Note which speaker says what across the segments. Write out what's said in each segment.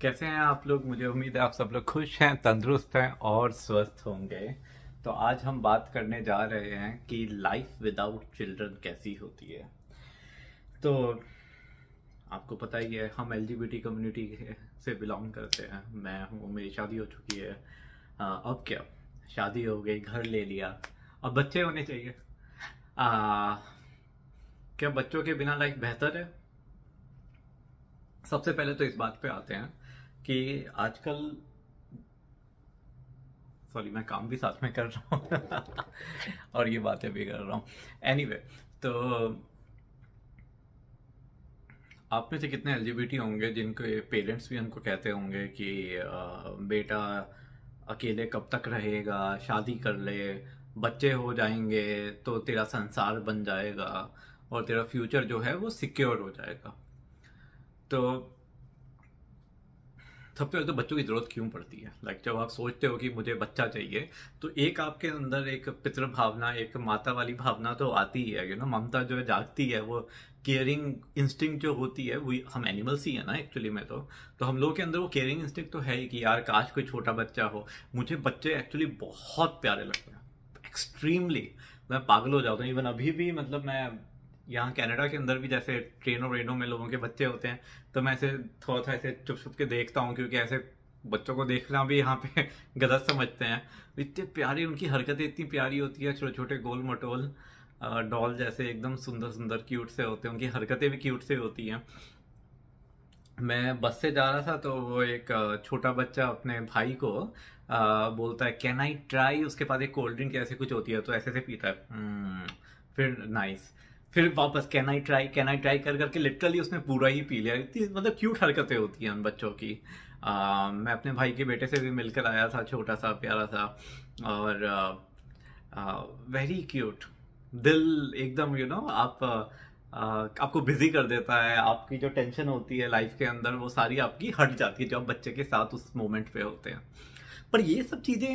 Speaker 1: कैसे हैं आप लोग मुझे उम्मीद है आप सब लोग खुश हैं तंदुरुस्त हैं और स्वस्थ होंगे तो आज हम बात करने जा रहे हैं कि लाइफ विदाउट चिल्ड्रन कैसी होती है तो आपको पता ही है हम एल कम्युनिटी से बिलोंग करते हैं मैं हूँ मेरी शादी हो चुकी है अब क्या शादी हो गई घर ले लिया अब बच्चे होने चाहिए आ, क्या बच्चों के बिना लाइफ बेहतर है सबसे पहले तो इस बात पे आते हैं कि आजकल सॉरी मैं काम भी साथ में कर रहा हूँ और ये बातें भी कर रहा हूँ एनी anyway, तो आप में से कितने एल होंगे जिनके पेरेंट्स भी हमको कहते होंगे कि बेटा अकेले कब तक रहेगा शादी कर ले बच्चे हो जाएंगे तो तेरा संसार बन जाएगा और तेरा फ्यूचर जो है वो सिक्योर हो जाएगा तो सबसे पहले तो बच्चों की ज़रूरत क्यों पड़ती है लाइक like, जब आप सोचते हो कि मुझे बच्चा चाहिए तो एक आपके अंदर एक पितृ भावना एक माता वाली भावना तो आती ही है यू नो ममता जो है जागती है वो केयरिंग इंस्टिंक्ट जो होती है वो हम एनिमल्स ही है ना एक्चुअली में तो तो हम लोगों के अंदर वो केयरिंग इंस्टिंक्ट तो है ही कि यार काश कोई छोटा बच्चा हो मुझे बच्चे एक्चुअली बहुत प्यारे लगते हैं एक्सट्रीमली मैं पागल हो जाता हूँ इवन अभी भी मतलब मैं यहाँ कनाडा के अंदर भी जैसे ट्रेनों व्रेनों में लोगों के बच्चे होते हैं तो मैं ऐसे थोड़ा सा ऐसे चुप छुप के देखता हूँ क्योंकि ऐसे बच्चों को देखना भी यहाँ पे गलत समझते हैं इतने प्यारी उनकी हरकतें इतनी प्यारी होती है छोटे छोटे गोल मटोल डॉल जैसे एकदम सुंदर सुंदर क्यूट से होते हैं उनकी हरकतें भी क्यूट से होती हैं मैं बस से जा रहा था तो वो एक छोटा बच्चा अपने भाई को आ, बोलता है कैन आई ट्राई उसके पास एक कोल्ड ड्रिंक ऐसे कुछ होती है तो ऐसे ऐसे पीता है हम्म, फिर नाइस nice. फिर वापस can I try can I try कर करके लिटरली उसने पूरा ही पी लिया इतनी मतलब क्यूट हरकतें होती हैं उन बच्चों की आ, मैं अपने भाई के बेटे से भी मिलकर आया था छोटा सा प्यारा सा और वेरी क्यूट दिल एकदम यू you नो know, आप आ, आपको बिजी कर देता है आपकी जो टेंशन होती है लाइफ के अंदर वो सारी आपकी हट जाती है जो आप बच्चे के साथ उस मोमेंट पे होते हैं पर ये सब चीज़ें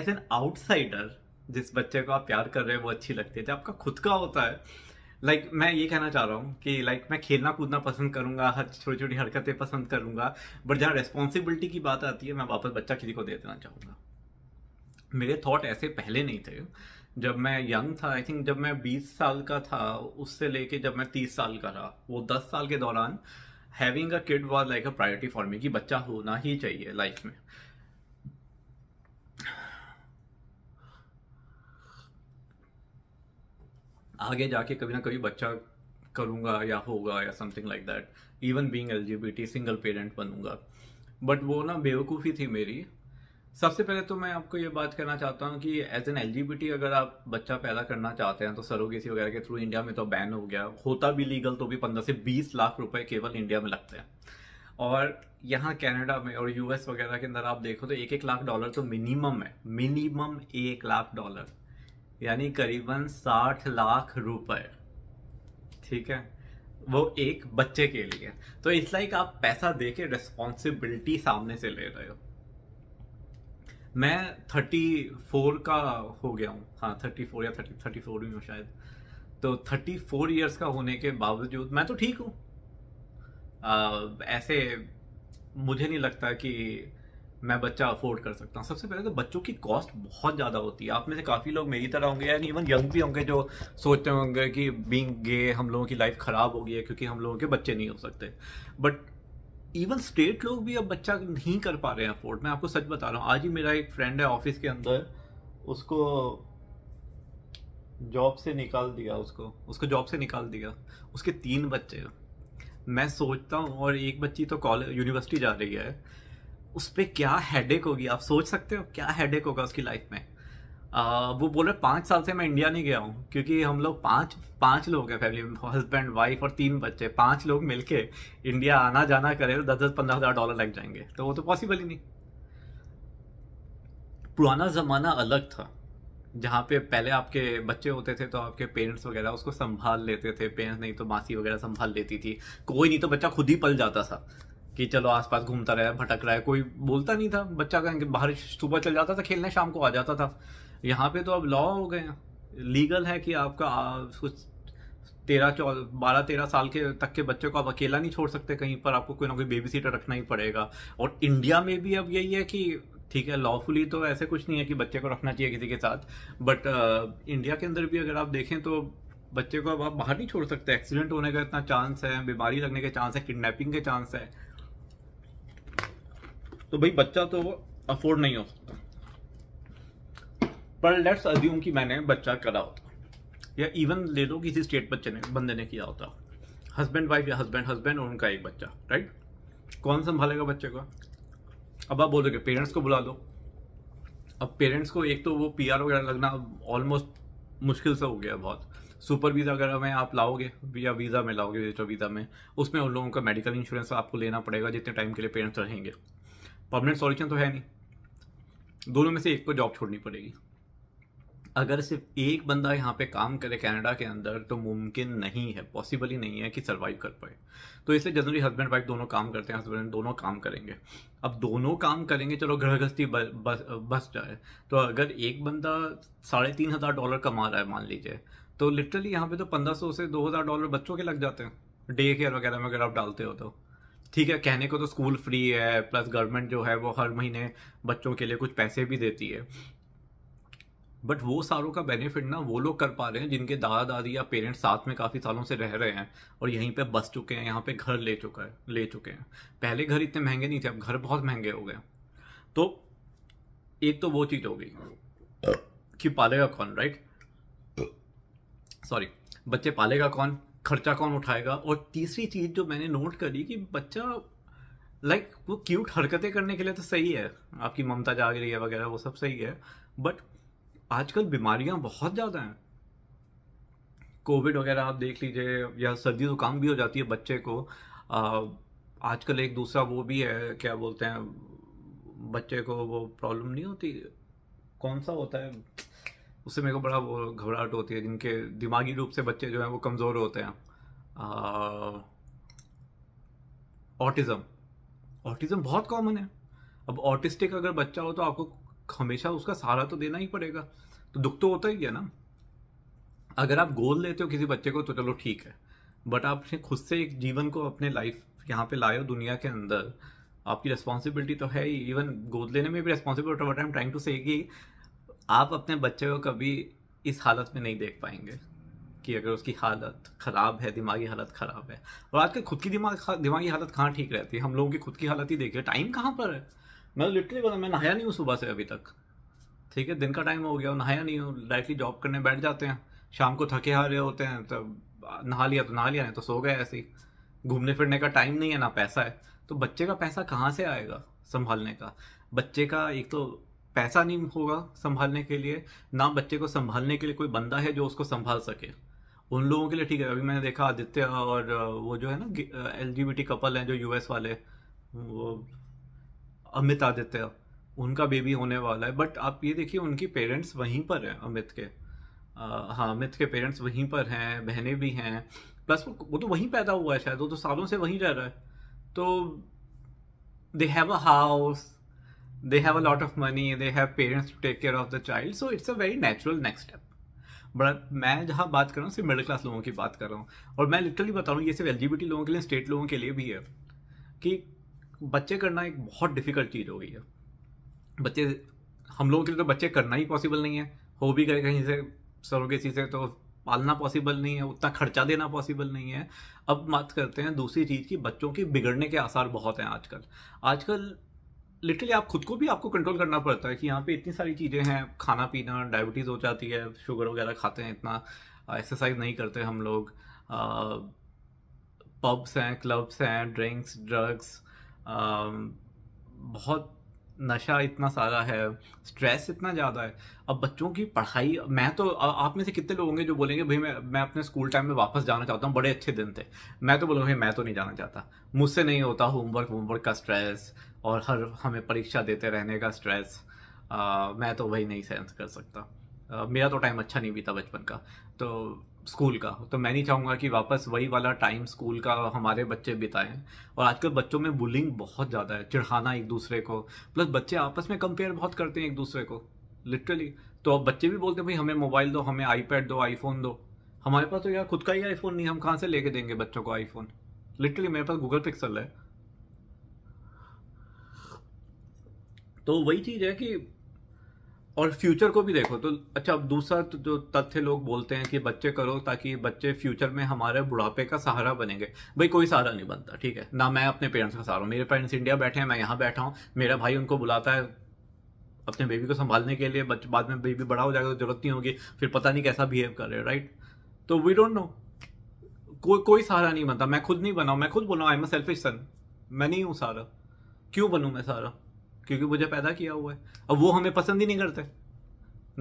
Speaker 1: एज एन आउटसाइडर जिस बच्चे को आप प्यार कर रहे हैं वो अच्छी लगती है जब आपका खुद का होता है लाइक like, मैं ये कहना चाह रहा हूँ कि लाइक like, मैं खेलना कूदना पसंद करूंगा हर छोटी छोटी हरकतें पसंद करूंगा बट जहाँ रेस्पॉन्सिबिलिटी की बात आती है मैं वापस बच्चा किसी को दे देना चाहूँगा मेरे थॉट ऐसे पहले नहीं थे जब मैं यंग था आई थिंक जब मैं 20 साल का था उससे लेके जब मैं 30 साल का रहा वो 10 साल के दौरान having a kid was like a priority for me कि बच्चा होना ही चाहिए लाइफ में आगे जाके कभी ना कभी बच्चा करूँगा या होगा या something like that even being L G single parent बनूंगा बट वो ना बेवकूफ़ी थी मेरी सबसे पहले तो मैं आपको ये बात करना चाहता हूँ कि एज एन एल अगर आप बच्चा पैदा करना चाहते हैं तो सरोगेसी वगैरह के थ्रू इंडिया में तो बैन हो गया होता भी लीगल तो भी पंद्रह से बीस लाख रुपए केवल इंडिया में लगते हैं और यहाँ कनाडा में और यूएस वगैरह के अंदर आप देखो तो एक एक लाख डॉलर तो मिनिमम है मिनिमम एक लाख डॉलर यानी करीबन साठ लाख रुपए ठीक है वो एक बच्चे के लिए तो इट्स लाइक आप पैसा दे के रिस्पॉन्सिबिलिटी सामने से ले रहे हो मैं थर्टी फोर का हो गया हूँ हाँ थर्टी फोर या थर्टी थर्टी फोर भी हूँ शायद तो थर्टी फोर ईयर्स का होने के बावजूद मैं तो ठीक हूँ ऐसे मुझे नहीं लगता कि मैं बच्चा अफोर्ड कर सकता हूँ सबसे पहले तो बच्चों की कॉस्ट बहुत ज़्यादा होती है आप में से काफ़ी लोग मेरी तरह होंगे एंड इवन यंग भी होंगे जो सोचते होंगे कि बींग गे हम लोगों की लाइफ ख़राब हो गई है क्योंकि हम लोगों के बच्चे नहीं हो सकते बट इवन स्टेट लोग भी अब बच्चा नहीं कर पा रहे हैं अफोर्ड मैं आपको सच बता रहा हूँ आज ही मेरा एक फ्रेंड है ऑफिस के अंदर उसको जॉब से निकाल दिया उसको उसको जॉब से निकाल दिया उसके तीन बच्चे मैं सोचता हूँ और एक बच्ची तो कॉलेज यूनिवर्सिटी जा रही है उस पर क्या हेडेक होगी आप सोच सकते हो क्या हेडेक होगा उसकी लाइफ में आ, वो बोल रहे पाँच साल से मैं इंडिया नहीं गया हूँ क्योंकि हम लोग पाँच पाँच लोग हैं फैमिली में हस्बैंड वाइफ और तीन बच्चे पाँच लोग मिलके इंडिया आना जाना करें तो दस दस पंद्रह हज़ार डॉलर लग जाएंगे तो वो तो पॉसिबल ही नहीं पुराना ज़माना अलग था जहाँ पे पहले आपके बच्चे होते थे तो आपके पेरेंट्स वगैरह उसको संभाल लेते थे पेरेंट्स नहीं तो मासी वगैरह संभाल लेती थी कोई नहीं तो बच्चा खुद ही पल जाता था कि चलो आसपास घूमता रहा है भटक रहा है कोई बोलता नहीं था बच्चा कहेंगे बाहर सुबह चल जाता था खेलने शाम को आ जाता था यहाँ पे तो अब लॉ हो गए लीगल है कि आपका कुछ तेरह चौ बारह तेरह साल के तक के बच्चों को आप अकेला नहीं छोड़ सकते कहीं पर आपको कोई ना कोई बेबी सीटर रखना ही पड़ेगा और इंडिया में भी अब यही है कि ठीक है लॉफुली तो ऐसे कुछ नहीं है कि बच्चे को रखना चाहिए किसी के साथ बट इंडिया के अंदर भी अगर आप देखें तो बच्चे को अब आप बाहर नहीं छोड़ सकते एक्सीडेंट होने का इतना चांस है बीमारी लगने के चांस है किडनैपिंग के चांस है तो भाई बच्चा तो वो अफोर्ड नहीं हो सकता पर लेट्स अज्यूम कि मैंने बच्चा करा होता या इवन ले लो किसी स्टेट बच्चे ने बंदे ने किया होता हस्बैंड वाइफ या हस्बैंड हस्बैंड और उनका एक बच्चा राइट कौन संभालेगा बच्चे का अब आप बोलोगे पेरेंट्स को बुला दो अब पेरेंट्स को एक तो वो पी वगैरह लगना ऑलमोस्ट मुश्किल से हो गया बहुत सुपर वीज़ा वगैरह में आप लाओगे या वीज़ा में लाओगे वीज़ा में उसमें उन लोगों का मेडिकल इंश्योरेंस आपको लेना पड़ेगा जितने टाइम के लिए पेरेंट्स रहेंगे परमानेंट सॉल्यूशन तो है नहीं दोनों में से एक को जॉब छोड़नी पड़ेगी अगर सिर्फ एक बंदा यहाँ पे काम करे कनाडा के अंदर तो मुमकिन नहीं है पॉसिबल ही नहीं है कि सर्वाइव कर पाए तो इसलिए जनरली हस्बैंड वाइफ दोनों काम करते हैं हस्बैंड दोनों काम करेंगे अब दोनों काम करेंगे चलो गृहस्थी बस जाए तो अगर एक बंदा साढ़े तीन हज़ार डॉलर कमा रहा है मान लीजिए तो लिटरली यहाँ पे तो पंद्रह सौ से दो हज़ार डॉलर बच्चों के लग जाते हैं डे केयर वगैरह में अगर आप डालते हो तो ठीक है कहने को तो स्कूल फ्री है प्लस गवर्नमेंट जो है वो हर महीने बच्चों के लिए कुछ पैसे भी देती है बट वो सारों का बेनिफिट ना वो लोग कर पा रहे हैं जिनके दादा दादी या पेरेंट्स साथ में काफ़ी सालों से रह रहे हैं और यहीं पे बस चुके हैं यहाँ पे घर ले चुका है ले चुके हैं पहले घर इतने महंगे नहीं थे अब घर बहुत महंगे हो गए तो एक तो वो चीज़ हो गई कि पालेगा कौन राइट सॉरी बच्चे पालेगा कौन खर्चा कौन उठाएगा और तीसरी चीज़ जो मैंने नोट करी कि बच्चा लाइक like, वो क्यूट हरकतें करने के लिए तो सही है आपकी ममता जाग रही है वगैरह वो सब सही है बट आजकल बीमारियां बहुत ज़्यादा हैं कोविड वगैरह आप देख लीजिए या सर्दी जुकाम भी हो जाती है बच्चे को आजकल एक दूसरा वो भी है क्या बोलते हैं बच्चे को वो प्रॉब्लम नहीं होती कौन सा होता है उससे मेरे को बड़ा वो घबराहट होती है जिनके दिमागी रूप से बच्चे जो हैं वो कमज़ोर होते हैं ऑटिज़म ऑटिज़म बहुत कॉमन है अब ऑटिस्टिक अगर बच्चा हो तो आपको हमेशा उसका सहारा तो देना ही पड़ेगा तो दुख तो होता ही है ना अगर आप गोल लेते हो किसी बच्चे को तो चलो ठीक है बट आपने खुद से एक जीवन को अपने लाइफ यहाँ पे लाए हो दुनिया के अंदर आपकी रिस्पॉन्सिबिलिटी तो है ही इवन गोद लेने में भी responsibility I am trying to say कि आप अपने बच्चे को कभी इस हालत में नहीं देख पाएंगे कि अगर उसकी हालत ख़राब है दिमागी हालत ख़राब है और आजकल खुद की दिमाग दिमागी हालत कहाँ ठीक रहती है हम लोगों की खुद की हालत ही देखिए टाइम कहाँ पर है मैं लिटरली बोला मैं नहाया नहीं हूँ सुबह से अभी तक ठीक है दिन का टाइम हो गया नहाया नहीं हूँ डायरेक्टली जॉब करने बैठ जाते हैं शाम को थके हारे होते हैं तब तो नहा लिया तो नहा लिया नहीं तो सो गए ऐसे ही घूमने फिरने का टाइम नहीं है ना पैसा है तो बच्चे का पैसा कहाँ से आएगा संभालने का बच्चे का एक तो पैसा नहीं होगा संभालने के लिए ना बच्चे को संभालने के लिए कोई बंदा है जो उसको संभाल सके उन लोगों के लिए ठीक है अभी मैंने देखा आदित्य और वो जो है ना एल कपल हैं जो यूएस वाले वो अमित आदित्य उनका बेबी होने वाला है बट आप ये देखिए उनकी पेरेंट्स वहीं पर हैं अमित के आ, हाँ अमित के पेरेंट्स वहीं पर हैं बहनें भी हैं प्लस वो, वो तो वहीं पैदा हुआ है शायद वो तो सालों से वहीं रह रहा है तो they have a house they have a lot of money they have parents to take care of the child so it's a very natural next step but मैं जहाँ बात कर रहा हूँ सिर्फ मिडिल क्लास लोगों की बात कर रहा हूँ और मैं लिटरली बता रहा हूँ ये सिर्फ एल लोगों के लिए स्टेट लोगों के लिए भी है कि बच्चे करना एक बहुत डिफिकल्ट चीज़ हो गई है बच्चे हम लोगों के लिए तो बच्चे करना ही पॉसिबल नहीं है हो भी गए कहीं से सरोगेसी से तो पालना पॉसिबल नहीं है उतना खर्चा देना पॉसिबल नहीं है अब बात करते हैं दूसरी चीज़ की बच्चों के बिगड़ने के आसार बहुत हैं आजकल आजकल लिटरली आप खुद को भी आपको कंट्रोल करना पड़ता है कि यहाँ पे इतनी सारी चीज़ें हैं खाना पीना डायबिटीज़ हो जाती है शुगर वगैरह खाते हैं इतना एक्सरसाइज नहीं करते हम लोग पब्स हैं क्लब्स हैं ड्रिंक्स ड्रग्स बहुत नशा इतना सारा है स्ट्रेस इतना ज़्यादा है अब बच्चों की पढ़ाई मैं तो आ, आप में से कितने लोग होंगे जो बोलेंगे भाई मैं मैं अपने स्कूल टाइम में वापस जाना चाहता हूँ बड़े अच्छे दिन थे मैं तो बोलूँगा भाई मैं तो नहीं जाना चाहता मुझसे नहीं होता होमवर्क वोमवर्क का स्ट्रेस और हर हमें परीक्षा देते रहने का स्ट्रेस आ, मैं तो वही नहीं सेंस कर सकता मेरा तो टाइम अच्छा नहीं बीता बचपन का तो स्कूल का तो मैं नहीं चाहूँगा कि वापस वही वाला टाइम स्कूल का हमारे बच्चे बिताएं और आजकल बच्चों में बुलिंग बहुत ज़्यादा है चिढ़ाना एक दूसरे को प्लस बच्चे आपस में कंपेयर बहुत करते हैं एक दूसरे को लिटरली तो अब बच्चे भी बोलते हैं भाई हमें मोबाइल दो हमें आईपैड दो आईफोन दो हमारे पास तो यार खुद का ही आईफोन नहीं हम कहाँ से लेके देंगे बच्चों को आईफोन लिटरली मेरे पास गूगल पिक्सल है तो वही चीज़ है कि और फ्यूचर को भी देखो तो अच्छा अब दूसरा तो जो तथ्य लोग बोलते हैं कि बच्चे करो ताकि बच्चे फ्यूचर में हमारे बुढ़ापे का सहारा बनेंगे भाई कोई सहारा नहीं बनता ठीक है ना मैं अपने पेरेंट्स का सहारा मेरे पेरेंट्स इंडिया बैठे हैं मैं यहाँ बैठा हूँ मेरा भाई उनको बुलाता है अपने बेबी को संभालने के लिए बच्चे बाद में बेबी बड़ा हो जाएगा तो जरूरत नहीं होगी फिर पता नहीं कैसा बिहेव कर रहे राइट तो वी डोंट नो कोई कोई सहारा नहीं बनता मैं खुद नहीं बनाऊँ मैं खुद बोल आई एम सेल्फिश सन मैं नहीं हूँ सहारा क्यों बनूँ मैं सहारा क्योंकि मुझे पैदा किया हुआ है अब वो हमें पसंद ही नहीं करते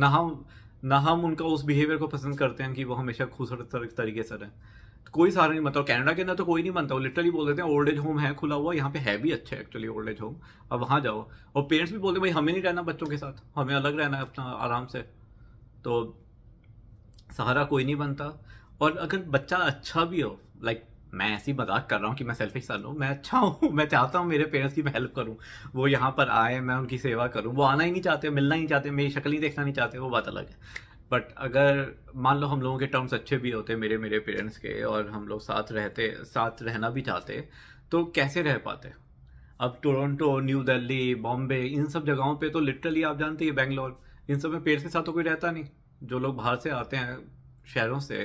Speaker 1: ना हम ना हम उनका उस बिहेवियर को पसंद करते हैं कि वो हमेशा खूबसूरत तरीके से रहें कोई सारा नहीं मतलब कनाडा के अंदर तो कोई नहीं बनता वो लिटरली बोल देते हैं ओल्ड एज होम है खुला हुआ यहाँ पे है भी अच्छा एक्चुअली ओल्ड एज होम अब वहाँ जाओ और पेरेंट्स भी बोलते भाई हमें नहीं रहना बच्चों के साथ हमें अलग रहना है अपना आराम से तो सहारा कोई नहीं बनता और अगर बच्चा अच्छा भी हो लाइक मैं ऐसी मजाक कर रहा हूँ कि मैं सेल्फिश सा लूँ मैं अच्छा हूँ मैं चाहता हूँ मेरे पेरेंट्स की मैं हेल्प करूँ वो यहाँ पर आए मैं उनकी सेवा करूँ वो आना ही नहीं चाहते मिलना ही नहीं चाहते मेरी शक्ल ही देखना नहीं चाहते वो बात अलग है बट अगर मान लो हम लोगों के टर्म्स अच्छे भी होते मेरे मेरे पेरेंट्स के और हम लोग साथ रहते साथ रहना भी चाहते तो कैसे रह पाते अब टोरंटो न्यू दिल्ली बॉम्बे इन सब जगहों पे तो लिटरली आप जानते हैं बैंगलोर इन सब में पेरेंट्स के साथ तो कोई रहता नहीं जो लोग बाहर से आते हैं शहरों से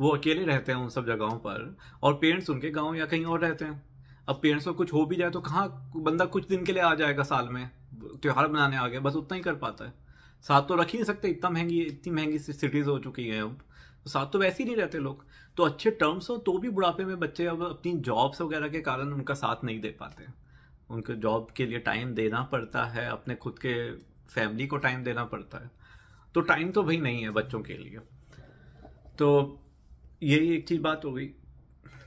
Speaker 1: वो अकेले रहते हैं उन सब जगहों पर और पेरेंट्स उनके गांव या कहीं और रहते हैं अब पेरेंट्स को कुछ हो भी जाए तो कहाँ बंदा कुछ दिन के लिए आ जाएगा साल में त्यौहार मनाने आ गया बस उतना ही कर पाता है साथ तो रख ही नहीं सकते इतना महंगी इतनी महंगी सिटीज़ हो चुकी हैं अब तो साथ तो वैसे ही नहीं रहते लोग तो अच्छे टर्म्स हो तो भी बुढ़ापे में बच्चे अब अपनी जॉब्स वगैरह के कारण उनका साथ नहीं दे पाते उनके जॉब के लिए टाइम देना पड़ता है अपने खुद के फैमिली को टाइम देना पड़ता है तो टाइम तो भाई नहीं है बच्चों के लिए तो यही एक चीज़ बात हो गई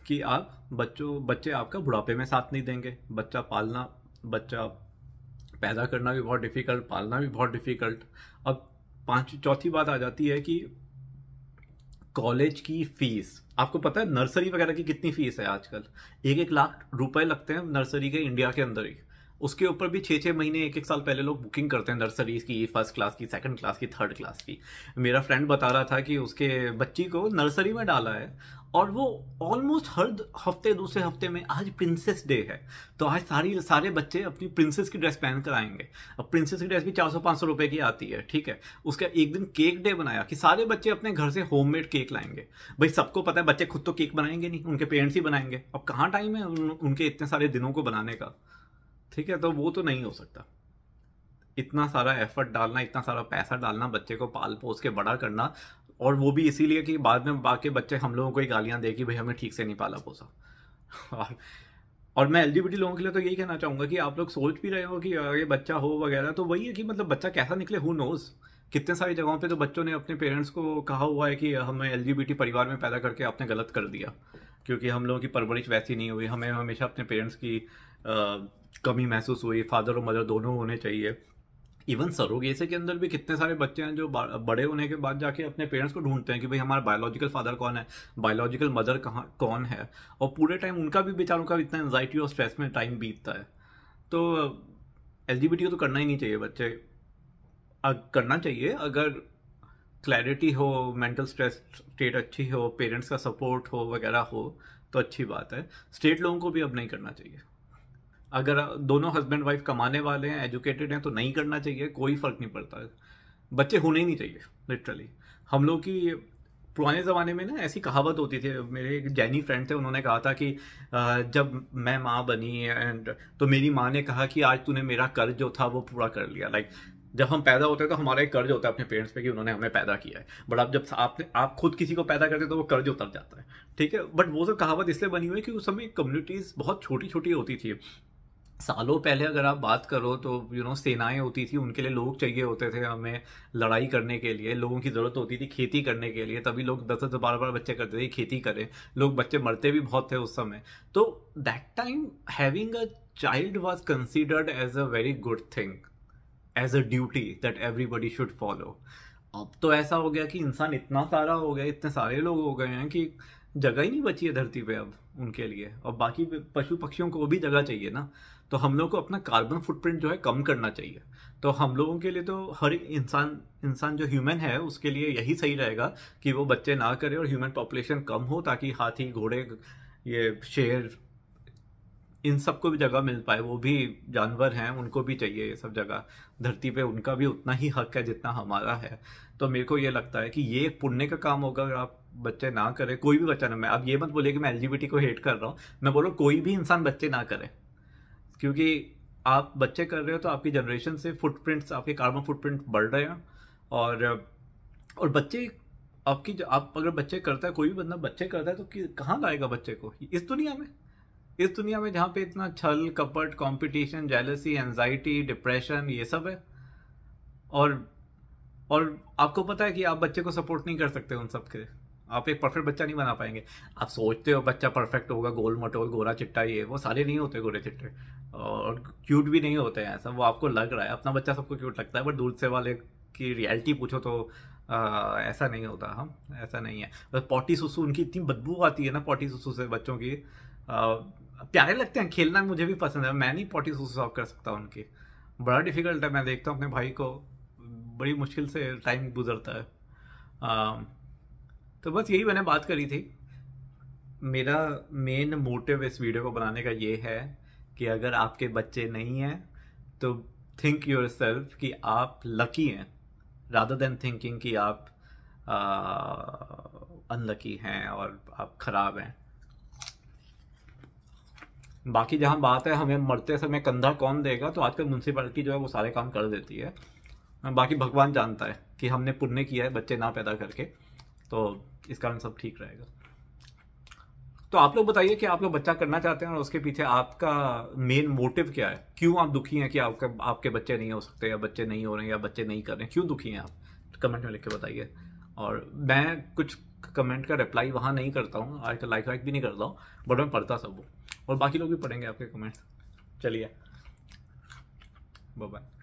Speaker 1: कि आप बच्चों बच्चे आपका बुढ़ापे में साथ नहीं देंगे बच्चा पालना बच्चा पैदा करना भी बहुत डिफ़िकल्ट पालना भी बहुत डिफ़िकल्ट अब पाँच चौथी बात आ जाती है कि कॉलेज की फीस आपको पता है नर्सरी वगैरह की कितनी फीस है आजकल एक एक लाख रुपए लगते हैं नर्सरी के इंडिया के अंदर ही उसके ऊपर भी छः छः महीने एक एक साल पहले लोग बुकिंग करते हैं नर्सरीज की फर्स्ट क्लास की सेकंड क्लास की थर्ड क्लास की मेरा फ्रेंड बता रहा था कि उसके बच्ची को नर्सरी में डाला है और वो ऑलमोस्ट हर हफ्ते दूसरे हफ्ते में आज प्रिंसेस डे है तो आज सारी सारे बच्चे अपनी प्रिंसेस की ड्रेस पहन कर आएंगे अब प्रिंसेस की ड्रेस भी 400 सौ रुपए की आती है ठीक है उसका एक दिन केक डे बनाया कि सारे बच्चे अपने घर से होममेड केक लाएंगे भाई सबको पता है बच्चे खुद तो केक बनाएंगे नहीं उनके पेरेंट्स ही बनाएंगे अब कहाँ टाइम है उनके इतने सारे दिनों को बनाने का ठीक है तो वो तो नहीं हो सकता इतना सारा एफर्ट डालना इतना सारा पैसा डालना बच्चे को पाल पोस के बड़ा करना और वो भी इसीलिए कि बाद में बाकी बच्चे हम लोगों को ही गालियां दे कि भाई हमें ठीक से नहीं पाला पोसा और और मैं एल लोगों के लिए तो यही कहना चाहूंगा कि आप लोग सोच भी रहे हो कि ये बच्चा हो वगैरह तो वही है कि मतलब बच्चा कैसा निकले हु नोज़ कितने सारी जगहों पे तो बच्चों ने अपने पेरेंट्स को कहा हुआ है कि हमें एल परिवार में पैदा करके आपने गलत कर दिया क्योंकि हम लोगों की परवरिश वैसी नहीं हुई हमें हमेशा अपने पेरेंट्स की कमी महसूस हुई फादर और मदर दोनों होने चाहिए इवन सरोगेसे के अंदर भी कितने सारे बच्चे हैं जो बड़े होने के बाद जाके अपने पेरेंट्स को ढूंढते हैं कि भाई हमारा बायोलॉजिकल फादर कौन है बायोलॉजिकल मदर कहाँ कौन है और पूरे टाइम उनका भी बेचारों का इतना एनजाइटी और स्ट्रेस में टाइम बीतता है तो एल को तो करना ही नहीं चाहिए बच्चे करना चाहिए अगर क्लैरिटी हो मेंटल स्ट्रेस स्टेट अच्छी हो पेरेंट्स का सपोर्ट हो वगैरह हो तो अच्छी बात है स्टेट लोगों को भी अब नहीं करना चाहिए अगर दोनों हस्बैंड वाइफ कमाने वाले हैं एजुकेटेड हैं तो नहीं करना चाहिए कोई फ़र्क नहीं पड़ता बच्चे होने ही नहीं चाहिए लिटरली हम लोग की पुराने ज़माने में ना ऐसी कहावत होती थी मेरे एक जैनी फ्रेंड थे उन्होंने कहा था कि जब मैं माँ बनी एंड तो मेरी माँ ने कहा कि आज तूने मेरा कर्ज जो था वो पूरा कर लिया लाइक जब हम पैदा होते हैं तो हमारा एक कर्ज होता है अपने पेरेंट्स पे कि उन्होंने हमें पैदा किया है बट आप जब आपने आप खुद किसी को पैदा करते हैं तो वो कर्ज उतर जाता है ठीक है बट वो सब कहावत इसलिए बनी हुई है कि उस समय कम्युनिटीज़ बहुत छोटी छोटी होती थी सालों पहले अगर आप बात करो तो यू नो सेनाएं होती थी उनके लिए लोग चाहिए होते थे हमें लड़ाई करने के लिए लोगों की ज़रूरत होती थी खेती करने के लिए तभी लोग दस दस बारह बारह बच्चे करते थे खेती करें लोग बच्चे मरते भी बहुत थे उस समय तो that time having a child was considered as a very good thing as a duty that everybody should follow अब तो ऐसा हो गया कि इंसान इतना सारा हो गया इतने सारे लोग हो गए हैं कि जगह ही नहीं बची है धरती पे अब उनके लिए और बाकी पशु पक्षियों को भी जगह चाहिए ना तो हम लोगों को अपना कार्बन फुटप्रिंट जो है कम करना चाहिए तो हम लोगों के लिए तो हर एक इंसान इंसान जो ह्यूमन है उसके लिए यही सही रहेगा कि वो बच्चे ना करे और ह्यूमन पॉपुलेशन कम हो ताकि हाथी घोड़े ये शेर इन सबको भी जगह मिल पाए वो भी जानवर हैं उनको भी चाहिए ये सब जगह धरती पे उनका भी उतना ही हक है जितना हमारा है तो मेरे को ये लगता है कि ये एक पुण्य का काम होगा अगर आप बच्चे ना करें कोई भी बच्चा ना मैं अब ये मत बोलिए कि मैं एल को हेट कर रहा हूँ मैं बोल रहा हूँ कोई भी इंसान बच्चे ना करें क्योंकि आप बच्चे कर रहे हो तो आपकी जनरेशन से फुटप्रिंट्स आपके कार्बन फुटप्रिंट बढ़ रहे हैं और और बच्चे आपकी आप अगर बच्चे करता है कोई भी बंदा बच्चे करता है तो कहाँ लाएगा बच्चे को इस दुनिया में इस दुनिया में जहाँ पे इतना छल कपट कंपटीशन जेलसी एनजाइटी डिप्रेशन ये सब है और और आपको पता है कि आप बच्चे को सपोर्ट नहीं कर सकते उन सब के आप एक परफेक्ट बच्चा नहीं बना पाएंगे आप सोचते हो बच्चा परफेक्ट होगा गोल मटोल गोरा चिट्टा ये वो सारे नहीं होते गोरे चिट्टे और क्यूट भी नहीं होते हैं ऐसा वो आपको लग रहा है अपना बच्चा सबको क्यूट लगता है बट दूर से वाले की रियलिटी पूछो तो आ, ऐसा नहीं होता हम हाँ, ऐसा नहीं है बस पॉटी सुसू उनकी इतनी बदबू आती है ना पॉटी सुसू से बच्चों की आ, प्यारे लगते हैं खेलना मुझे भी पसंद है मैं नहीं पॉटी सुसू साफ कर सकता उनकी बड़ा डिफिकल्ट है मैं देखता हूँ अपने भाई को बड़ी मुश्किल से टाइम गुजरता है आ, तो बस यही मैंने बात करी थी मेरा मेन मोटिव इस वीडियो को बनाने का ये है कि अगर आपके बच्चे नहीं हैं तो थिंक योर सेल्फ कि आप लकी हैं रादर देन थिंकिंग कि आप अनलकी हैं और आप ख़राब हैं बाकी जहाँ बात है हमें मरते समय कंधा कौन देगा तो आजकल म्यूनसिपैलिटी जो है वो सारे काम कर देती है बाकी भगवान जानता है कि हमने पुण्य किया है बच्चे ना पैदा करके तो इस कारण सब ठीक रहेगा तो आप लोग बताइए कि आप लोग बच्चा करना चाहते हैं और उसके पीछे आपका मेन मोटिव क्या है क्यों आप दुखी हैं कि आपके आपके बच्चे नहीं हो सकते या बच्चे नहीं हो रहे हैं या बच्चे नहीं कर रहे हैं क्यों दुखी हैं आप कमेंट में लिख के बताइए और मैं कुछ कमेंट का रिप्लाई वहाँ नहीं करता हूँ आज लाइक वाइक भी नहीं करता हूँ बट मैं पढ़ता सब वो और बाकी लोग भी पढ़ेंगे आपके कमेंट्स चलिए बाय